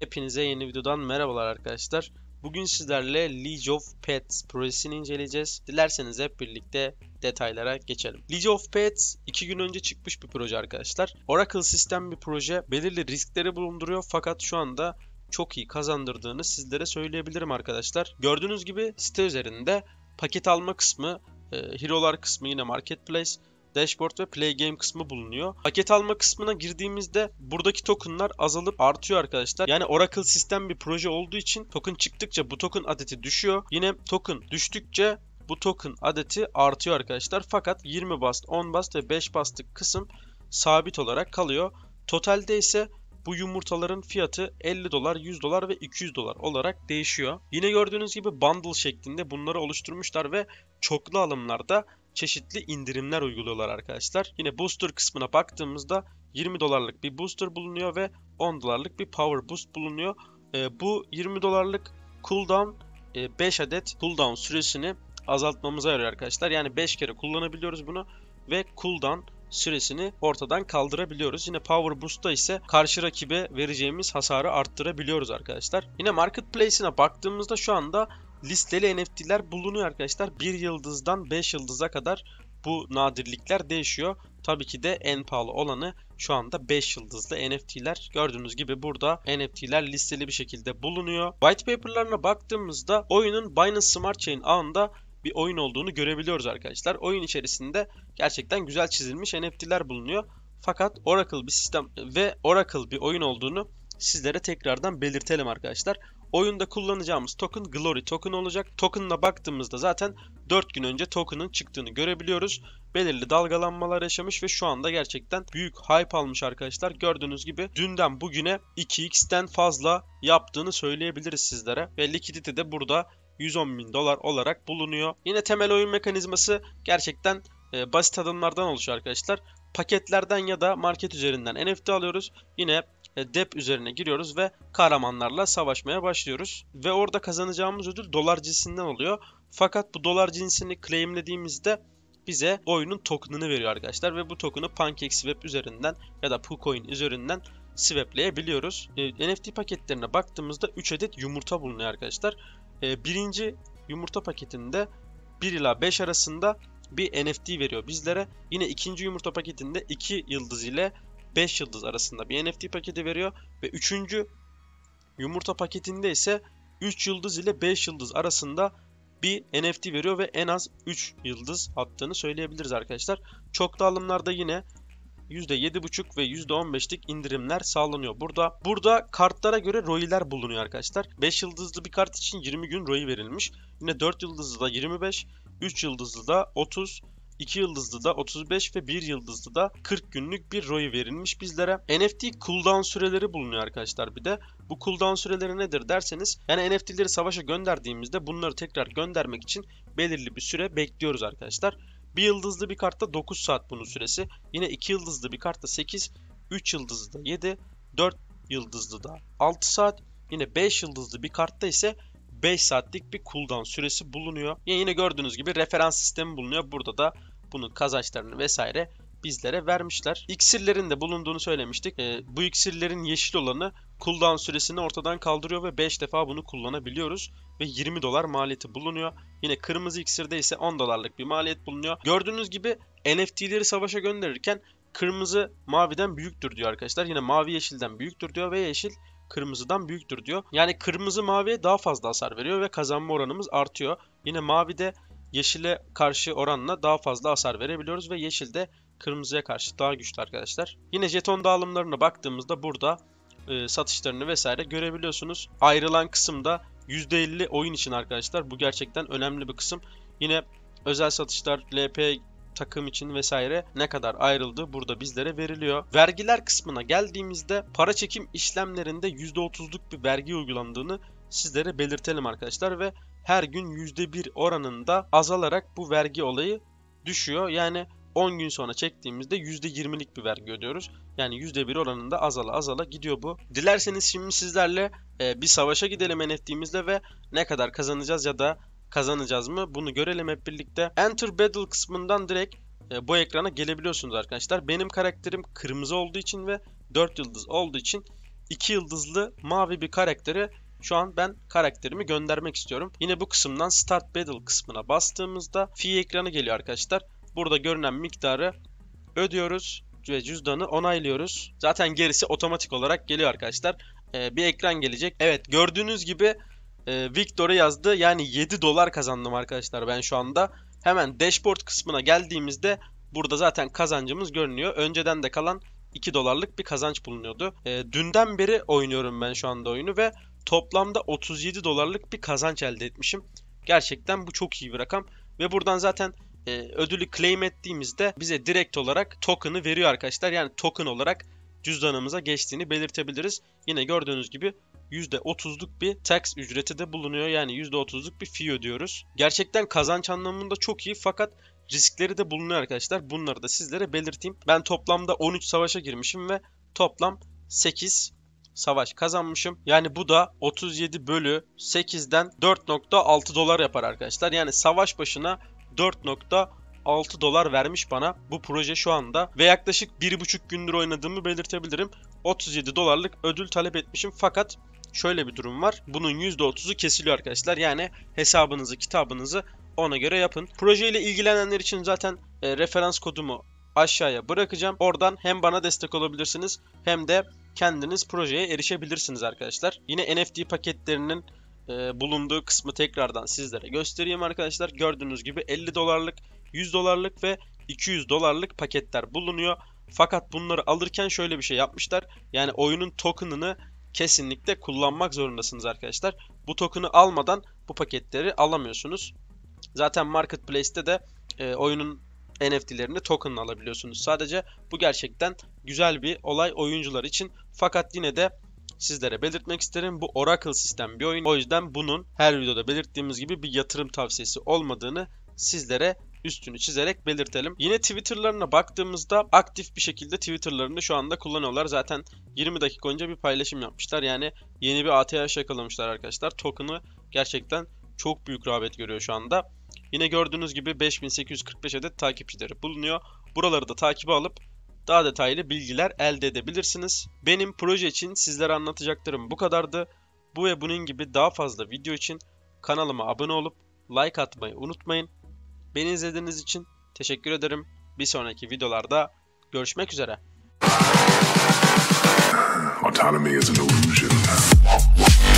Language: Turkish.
Hepinize yeni videodan merhabalar arkadaşlar. Bugün sizlerle League of Pets projesini inceleyeceğiz. Dilerseniz hep birlikte detaylara geçelim. League of Pets 2 gün önce çıkmış bir proje arkadaşlar. Oracle sistem bir proje. Belirli riskleri bulunduruyor fakat şu anda çok iyi kazandırdığını sizlere söyleyebilirim arkadaşlar. Gördüğünüz gibi site üzerinde paket alma kısmı, e, hero'lar kısmı yine marketplace Dashboard ve Play Game kısmı bulunuyor. Paket alma kısmına girdiğimizde buradaki tokenlar azalıp artıyor arkadaşlar. Yani Oracle sistem bir proje olduğu için token çıktıkça bu token adeti düşüyor. Yine token düştükçe bu token adeti artıyor arkadaşlar. Fakat 20 bast, 10 bast ve 5 bastlık kısım sabit olarak kalıyor. Totalde ise bu yumurtaların fiyatı 50 dolar, 100 dolar ve 200 dolar olarak değişiyor. Yine gördüğünüz gibi bundle şeklinde bunları oluşturmuşlar ve çoklu alımlarda çeşitli indirimler uyguluyorlar arkadaşlar. Yine booster kısmına baktığımızda 20 dolarlık bir booster bulunuyor ve 10 dolarlık bir power boost bulunuyor. E, bu 20 dolarlık cooldown e, 5 adet cooldown süresini azaltmamıza yarıyor arkadaşlar. Yani 5 kere kullanabiliyoruz bunu ve cooldown süresini ortadan kaldırabiliyoruz. Yine Power Boost'ta ise karşı rakibe vereceğimiz hasarı arttırabiliyoruz arkadaşlar. Yine Marketplace'ine baktığımızda şu anda listeli NFT'ler bulunuyor arkadaşlar. 1 yıldızdan 5 yıldıza kadar bu nadirlikler değişiyor. Tabii ki de en pahalı olanı şu anda 5 yıldızlı NFT'ler. Gördüğünüz gibi burada NFT'ler listeli bir şekilde bulunuyor. White paper'larına baktığımızda oyunun Binance Smart Chain ağında bir oyun olduğunu görebiliyoruz arkadaşlar. Oyun içerisinde gerçekten güzel çizilmiş NFT'ler bulunuyor. Fakat Oracle bir sistem ve Oracle bir oyun olduğunu sizlere tekrardan belirtelim arkadaşlar. Oyunda kullanacağımız token Glory token olacak. Token'la baktığımızda zaten 4 gün önce token'ın çıktığını görebiliyoruz. Belirli dalgalanmalar yaşamış ve şu anda gerçekten büyük hype almış arkadaşlar. Gördüğünüz gibi dünden bugüne 2x'ten fazla yaptığını söyleyebiliriz sizlere. Ve likidite de burada 110 bin dolar olarak bulunuyor. Yine temel oyun mekanizması gerçekten e, basit adımlardan oluşuyor arkadaşlar. Paketlerden ya da market üzerinden NFT alıyoruz. Yine e, dep üzerine giriyoruz ve kahramanlarla savaşmaya başlıyoruz. Ve orada kazanacağımız ödül dolar cinsinden oluyor. Fakat bu dolar cinsini claimlediğimizde bize oyunun token'ını veriyor arkadaşlar ve bu token'ı PancakeSwap üzerinden ya da KuCoin üzerinden swapleyebiliyoruz. E, NFT paketlerine baktığımızda 3 adet yumurta bulunuyor arkadaşlar. E, birinci yumurta paketinde 1 ila 5 arasında bir NFT veriyor bizlere. Yine ikinci yumurta paketinde 2 yıldız ile 5 yıldız arasında bir NFT paketi veriyor. Ve üçüncü yumurta paketinde ise 3 yıldız ile 5 yıldız arasında bir NFT veriyor ve en az 3 yıldız attığını söyleyebiliriz arkadaşlar. Çok alımlarda yine %7,5 ve %15'lik indirimler sağlanıyor. Burada burada kartlara göre ROI'ler bulunuyor arkadaşlar. 5 yıldızlı bir kart için 20 gün ROI verilmiş. Yine 4 yıldızlı da 25, 3 yıldızlı da 30, 2 yıldızlı da 35 ve 1 yıldızlı da 40 günlük bir ROI verilmiş bizlere. NFT cooldown süreleri bulunuyor arkadaşlar bir de. Bu cooldown süreleri nedir derseniz yani NFT'leri savaşa gönderdiğimizde bunları tekrar göndermek için belirli bir süre bekliyoruz arkadaşlar. Bir yıldızlı bir kartta 9 saat bunun süresi. Yine 2 yıldızlı bir kartta 8, 3 yıldızlı da 7, 4 yıldızlı da 6 saat. Yine 5 yıldızlı bir kartta ise 5 saatlik bir cooldown süresi bulunuyor. Yine, yine gördüğünüz gibi referans sistemi bulunuyor. Burada da bunun kazançlarını vesaire bizlere vermişler. İksirlerin de bulunduğunu söylemiştik. E, bu iksirlerin yeşil olanı cooldown süresini ortadan kaldırıyor ve 5 defa bunu kullanabiliyoruz. Ve 20 dolar maliyeti bulunuyor. Yine kırmızı iksirde ise 10 dolarlık bir maliyet bulunuyor. Gördüğünüz gibi NFT'leri savaşa gönderirken kırmızı maviden büyüktür diyor arkadaşlar. Yine mavi yeşilden büyüktür diyor ve yeşil kırmızıdan büyüktür diyor. Yani kırmızı maviye daha fazla hasar veriyor ve kazanma oranımız artıyor. Yine mavi de yeşile karşı oranla daha fazla hasar verebiliyoruz ve yeşil de kırmızıya karşı daha güçlü arkadaşlar. Yine jeton dağılımlarına baktığımızda burada e, satışlarını vesaire görebiliyorsunuz. Ayrılan kısımda %50 oyun için arkadaşlar. Bu gerçekten önemli bir kısım. Yine özel satışlar, LP takım için vesaire ne kadar ayrıldı burada bizlere veriliyor. Vergiler kısmına geldiğimizde para çekim işlemlerinde %30'luk bir vergi uygulandığını sizlere belirtelim arkadaşlar ve her gün %1 oranında azalarak bu vergi olayı düşüyor. Yani 10 gün sonra çektiğimizde %20'lik bir vergi ödüyoruz. Yani %1 oranında azala azala gidiyor bu. Dilerseniz şimdi sizlerle e, bir savaşa gidelim en ettiğimizde ve ne kadar kazanacağız ya da kazanacağız mı bunu görelim hep birlikte. Enter Battle kısmından direkt e, bu ekrana gelebiliyorsunuz arkadaşlar. Benim karakterim kırmızı olduğu için ve 4 yıldız olduğu için 2 yıldızlı mavi bir karaktere. Şu an ben karakterimi göndermek istiyorum. Yine bu kısımdan Start Battle kısmına bastığımızda fee ekranı geliyor arkadaşlar. Burada görünen miktarı ödüyoruz ve cüzdanı onaylıyoruz. Zaten gerisi otomatik olarak geliyor arkadaşlar. Ee, bir ekran gelecek. Evet gördüğünüz gibi e, Victor'u yazdı. Yani 7 dolar kazandım arkadaşlar ben şu anda. Hemen dashboard kısmına geldiğimizde burada zaten kazancımız görünüyor. Önceden de kalan 2 dolarlık bir kazanç bulunuyordu. E, dünden beri oynuyorum ben şu anda oyunu ve Toplamda 37 dolarlık bir kazanç elde etmişim. Gerçekten bu çok iyi bir rakam. Ve buradan zaten e, ödülü claim ettiğimizde bize direkt olarak token'ı veriyor arkadaşlar. Yani token olarak cüzdanımıza geçtiğini belirtebiliriz. Yine gördüğünüz gibi %30'luk bir tax ücreti de bulunuyor. Yani %30'luk bir fee ödüyoruz. Gerçekten kazanç anlamında çok iyi fakat riskleri de bulunuyor arkadaşlar. Bunları da sizlere belirteyim. Ben toplamda 13 savaşa girmişim ve toplam 8 savaş kazanmışım. Yani bu da 37 bölü 8'den 4.6 dolar yapar arkadaşlar. Yani savaş başına 4.6 dolar vermiş bana bu proje şu anda ve yaklaşık 1,5 gündür oynadığımı belirtebilirim. 37 dolarlık ödül talep etmişim fakat şöyle bir durum var. Bunun %30'u kesiliyor arkadaşlar. Yani hesabınızı, kitabınızı ona göre yapın. Proje ile ilgilenenler için zaten e, referans kodumu aşağıya bırakacağım. Oradan hem bana destek olabilirsiniz hem de kendiniz projeye erişebilirsiniz arkadaşlar. Yine NFT paketlerinin e, bulunduğu kısmı tekrardan sizlere göstereyim arkadaşlar. Gördüğünüz gibi 50 dolarlık, 100 dolarlık ve 200 dolarlık paketler bulunuyor. Fakat bunları alırken şöyle bir şey yapmışlar. Yani oyunun token'ını kesinlikle kullanmak zorundasınız arkadaşlar. Bu token'ı almadan bu paketleri alamıyorsunuz. Zaten Marketplace'te de e, oyunun NFT'lerini token alabiliyorsunuz. Sadece bu gerçekten güzel bir olay oyuncular için. Fakat yine de sizlere belirtmek isterim. Bu Oracle sistem bir oyun. O yüzden bunun her videoda belirttiğimiz gibi bir yatırım tavsiyesi olmadığını sizlere üstünü çizerek belirtelim. Yine Twitter'larına baktığımızda aktif bir şekilde Twitter'larını şu anda kullanıyorlar. Zaten 20 dakika önce bir paylaşım yapmışlar. Yani yeni bir ATH yakalamışlar arkadaşlar. Token'ı gerçekten çok büyük rağbet görüyor şu anda. Yine gördüğünüz gibi 5845 adet takipçileri bulunuyor. Buraları da takibe alıp daha detaylı bilgiler elde edebilirsiniz. Benim proje için sizlere anlatacaklarım bu kadardı. Bu ve bunun gibi daha fazla video için kanalıma abone olup like atmayı unutmayın. Beni izlediğiniz için teşekkür ederim. Bir sonraki videolarda görüşmek üzere. Autonomy is an illusion.